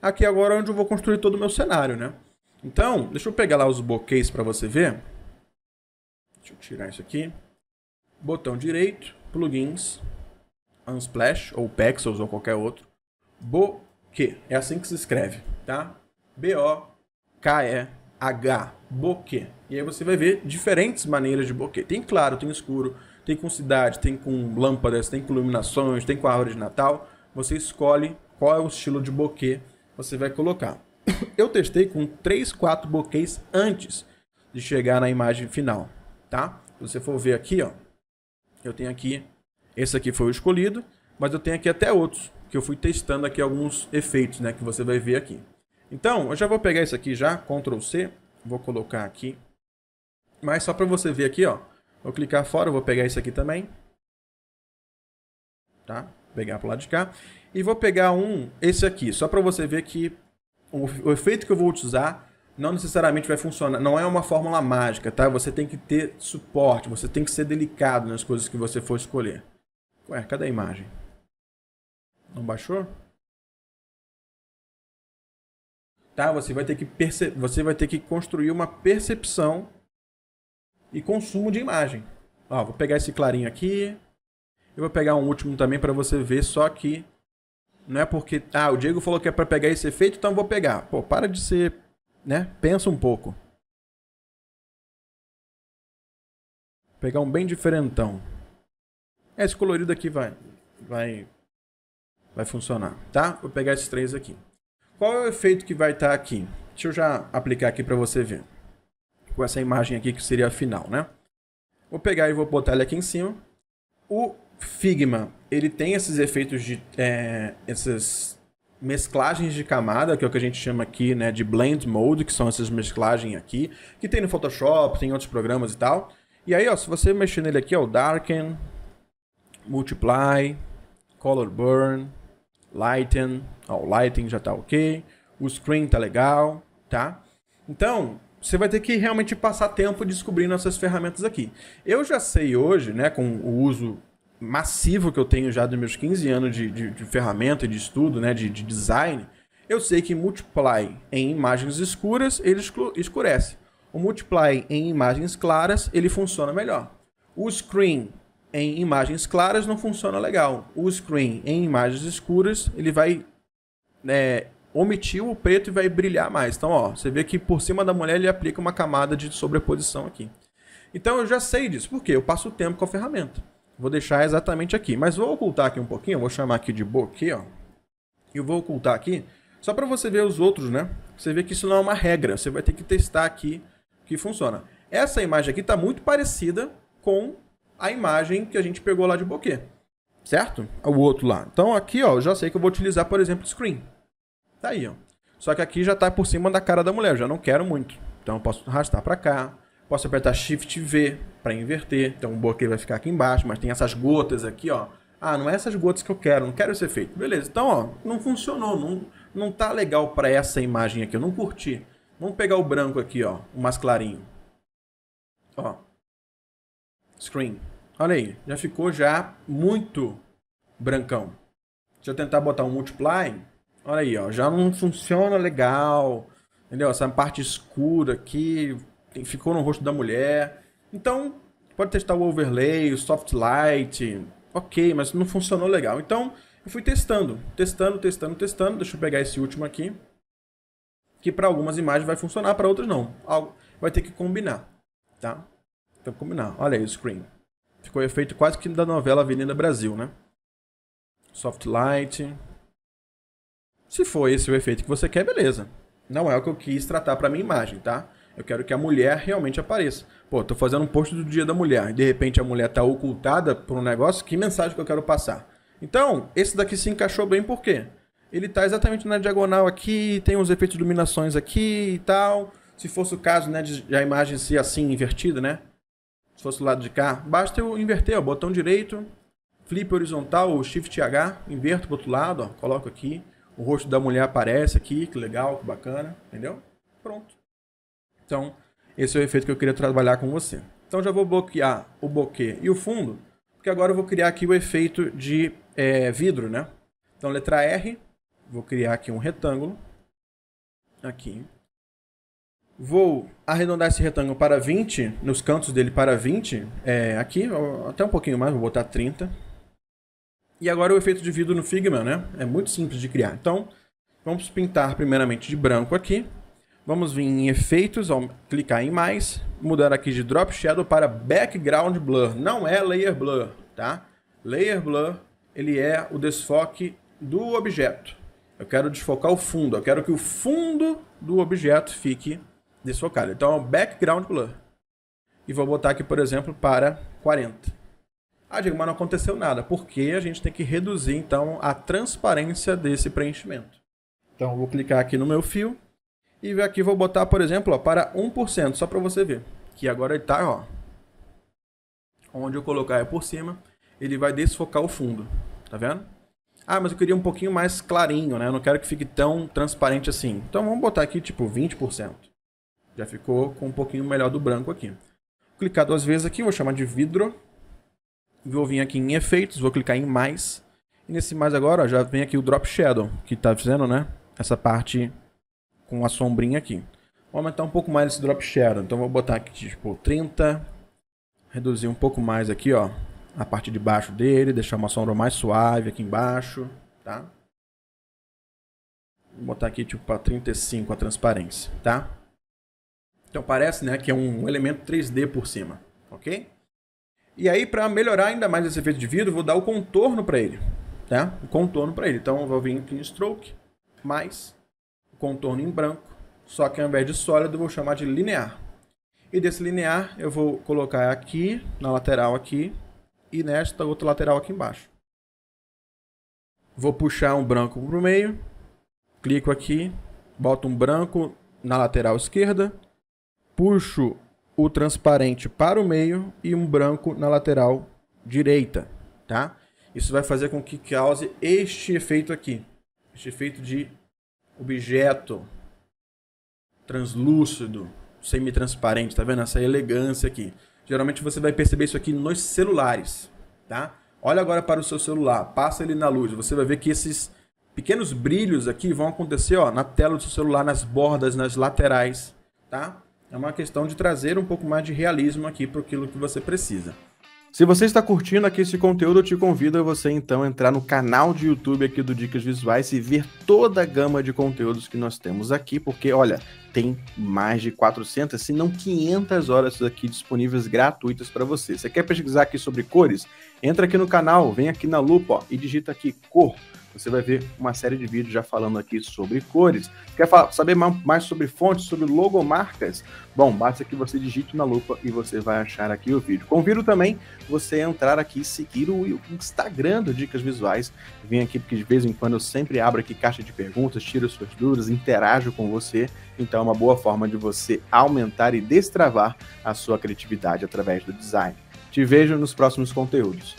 aqui agora é onde eu vou construir todo o meu cenário, né? Então, deixa eu pegar lá os bokehs para você ver. Deixa eu tirar isso aqui. Botão direito, plugins, Unsplash, ou Pexels, ou qualquer outro. Bokeh, é assim que se escreve, tá? B-O-K-E-H, bokeh. E aí você vai ver diferentes maneiras de bokeh. Tem claro, tem escuro, tem com cidade, tem com lâmpadas, tem com iluminações, tem com árvore de Natal. Você escolhe qual é o estilo de bokeh você vai colocar. Eu testei com 3, 4 bokehs antes de chegar na imagem final, tá? Se você for ver aqui, ó, eu tenho aqui, esse aqui foi o escolhido, mas eu tenho aqui até outros, que eu fui testando aqui alguns efeitos, né, que você vai ver aqui. Então, eu já vou pegar isso aqui já, Ctrl C, vou colocar aqui, mas só para você ver aqui, ó, vou clicar fora, vou pegar isso aqui também, tá? pegar pro lado de cá. E vou pegar um, esse aqui, só para você ver que o, o, efeito que eu vou utilizar não necessariamente vai funcionar. Não é uma fórmula mágica, tá? Você tem que ter suporte, você tem que ser delicado nas coisas que você for escolher. Ué, cadê a imagem? Não baixou? Tá? Você vai ter que perce... você vai ter que construir uma percepção e consumo de imagem. Ó, vou pegar esse clarinho aqui, eu vou pegar um último também para você ver, só que não é porque ah, o Diego falou que é para pegar esse efeito, então eu vou pegar. Pô, para de ser, né? Pensa um pouco. Vou pegar um bem diferentão. É, esse colorido aqui vai vai vai funcionar, tá? Vou pegar esses três aqui. Qual é o efeito que vai estar tá aqui? Deixa eu já aplicar aqui para você ver. Com essa imagem aqui que seria a final, né? Vou pegar e vou botar ele aqui em cima. O Figma, ele tem esses efeitos de... É, essas mesclagens de camada, que é o que a gente chama aqui né, de blend mode, que são essas mesclagens aqui, que tem no Photoshop, tem em outros programas e tal. E aí, ó, se você mexer nele aqui, ó, Darken, Multiply, Color Burn, Lighten, ó, o Lighten já tá ok, o Screen tá legal, tá? Então, você vai ter que realmente passar tempo descobrindo essas ferramentas aqui. Eu já sei hoje, né, com o uso massivo que eu tenho já dos meus 15 anos de, de, de ferramenta, de estudo, né, de, de, design, eu sei que multiply em imagens escuras, ele escurece. O multiply em imagens claras, ele funciona melhor. O screen em imagens claras não funciona legal. O screen em imagens escuras, ele vai né omitir o preto e vai brilhar mais. Então, ó, você vê que por cima da mulher ele aplica uma camada de sobreposição aqui. Então eu já sei disso, por que eu passo o tempo com a ferramenta. Vou deixar exatamente aqui, mas vou ocultar aqui um pouquinho, vou chamar aqui de bokeh, ó. E vou ocultar aqui, só para você ver os outros, né? Você vê que isso não é uma regra, você vai ter que testar aqui que funciona. Essa imagem aqui está muito parecida com a imagem que a gente pegou lá de bokeh, certo? O outro lá. Então aqui, ó, eu já sei que eu vou utilizar, por exemplo, screen. Tá aí, ó. Só que aqui já está por cima da cara da mulher, já não quero muito. Então eu posso arrastar para cá, Posso apertar Shift V para inverter. Então o bloqueio vai ficar aqui embaixo, mas tem essas gotas aqui, ó. Ah, não é essas gotas que eu quero, não quero esse efeito. Beleza, então, ó, não funcionou, não, não tá legal para essa imagem aqui, eu não curti. Vamos pegar o branco aqui, ó, o mais clarinho. Ó. Screen. Olha aí, já ficou já muito brancão. Deixa eu tentar botar um multiply. Olha aí, ó, já não funciona legal. Entendeu? Essa parte escura aqui ficou no rosto da mulher. Então, pode testar o overlay, o soft light, ok, mas não funcionou legal. Então, eu fui testando, testando, testando, testando. Deixa eu pegar esse último aqui, que para algumas imagens vai funcionar, para outras não. Algo vai ter que combinar, tá? Então, combinar. Olha aí o screen. Ficou efeito quase que da novela Avenida Brasil, né? Soft light. Se for esse o efeito que você quer, beleza. Não é o que eu quis tratar para minha imagem, tá? Eu quero que a mulher realmente apareça. Pô, tô fazendo um post do Dia da Mulher e de repente a mulher tá ocultada por um negócio, que mensagem que eu quero passar? Então, esse daqui se encaixou bem por quê? Ele tá exatamente na diagonal aqui, tem uns efeitos de iluminações aqui e tal. Se fosse o caso, né, de a imagem ser assim invertida, né? Se fosse o lado de cá, basta eu inverter, ó, botão direito, flip horizontal, ou shift H, inverto pro outro lado, ó, coloco aqui. O rosto da mulher aparece aqui, que legal, que bacana, entendeu? Pronto. Então, esse é o efeito que eu queria trabalhar com você. Então já vou bloquear o bokeh e o fundo, porque agora eu vou criar aqui o efeito de é, vidro, né? Então letra R, vou criar aqui um retângulo, aqui. Vou arredondar esse retângulo para 20, nos cantos dele para 20, é, aqui, até um pouquinho mais, vou botar 30. E agora o efeito de vidro no Figma, né? É muito simples de criar. Então, vamos pintar primeiramente de branco aqui, Vamos vir em efeitos, vamos clicar em mais, mudar aqui de Drop Shadow para Background Blur. Não é Layer Blur, tá? Layer Blur, ele é o desfoque do objeto. Eu quero desfocar o fundo, eu quero que o fundo do objeto fique desfocado. Então é Background Blur. E vou botar aqui, por exemplo, para 40. Ah, Diego, mas não aconteceu nada. Porque a gente tem que reduzir, então, a transparência desse preenchimento. Então, vou clicar aqui no meu fio e aqui vou botar, por exemplo, ó, para 1%, só para você ver. Que agora ele está, ó. Onde eu colocar é por cima, ele vai desfocar o fundo. Tá vendo? Ah, mas eu queria um pouquinho mais clarinho, né? Eu não quero que fique tão transparente assim. Então vamos botar aqui, tipo, 20%. Já ficou com um pouquinho melhor do branco aqui. Clicar duas vezes aqui, vou chamar de vidro. Vou vir aqui em efeitos, vou clicar em mais. E nesse mais agora, ó, já vem aqui o Drop Shadow, que tá fazendo, né? Essa parte com a sombrinha aqui. Vou aumentar um pouco mais esse drop shadow. Então vou botar aqui tipo 30. Reduzir um pouco mais aqui, ó. A parte de baixo dele. Deixar uma sombra mais suave aqui embaixo, tá? Vou botar aqui tipo para 35 a transparência, tá? Então parece, né, que é um elemento 3D por cima, ok? E aí para melhorar ainda mais esse efeito de vidro, vou dar o contorno para ele, tá? O contorno para ele. Então eu vou vir aqui em Stroke, mais contorno em branco, só que ao invés de sólido eu vou chamar de linear. E desse linear eu vou colocar aqui, na lateral aqui, e nesta outra lateral aqui embaixo. Vou puxar um branco para o meio, clico aqui, boto um branco na lateral esquerda, puxo o transparente para o meio e um branco na lateral direita, tá? Isso vai fazer com que cause este efeito aqui, este efeito de objeto translúcido, semi-transparente, tá vendo? Essa elegância aqui. Geralmente você vai perceber isso aqui nos celulares, tá? Olha agora para o seu celular, passa ele na luz, você vai ver que esses pequenos brilhos aqui vão acontecer ó, na tela do seu celular, nas bordas, nas laterais, tá? É uma questão de trazer um pouco mais de realismo aqui para aquilo que você precisa. Se você está curtindo aqui esse conteúdo, eu te convido a você então entrar no canal de YouTube aqui do Dicas Visuais e ver toda a gama de conteúdos que nós temos aqui, porque olha, tem mais de 400, se não 500 horas aqui disponíveis gratuitas para você. Você quer pesquisar aqui sobre cores? Entra aqui no canal, vem aqui na lupa ó, e digita aqui cor. Você vai ver uma série de vídeos já falando aqui sobre cores. Quer saber mais sobre fontes, sobre logomarcas? Bom, basta que você digite na lupa e você vai achar aqui o vídeo. Convido também você entrar aqui e seguir o Instagram do Dicas Visuais. Vem aqui porque de vez em quando eu sempre abro aqui caixa de perguntas, tiro suas dúvidas, interajo com você. Então então é uma boa forma de você aumentar e destravar a sua criatividade através do design. Te vejo nos próximos conteúdos.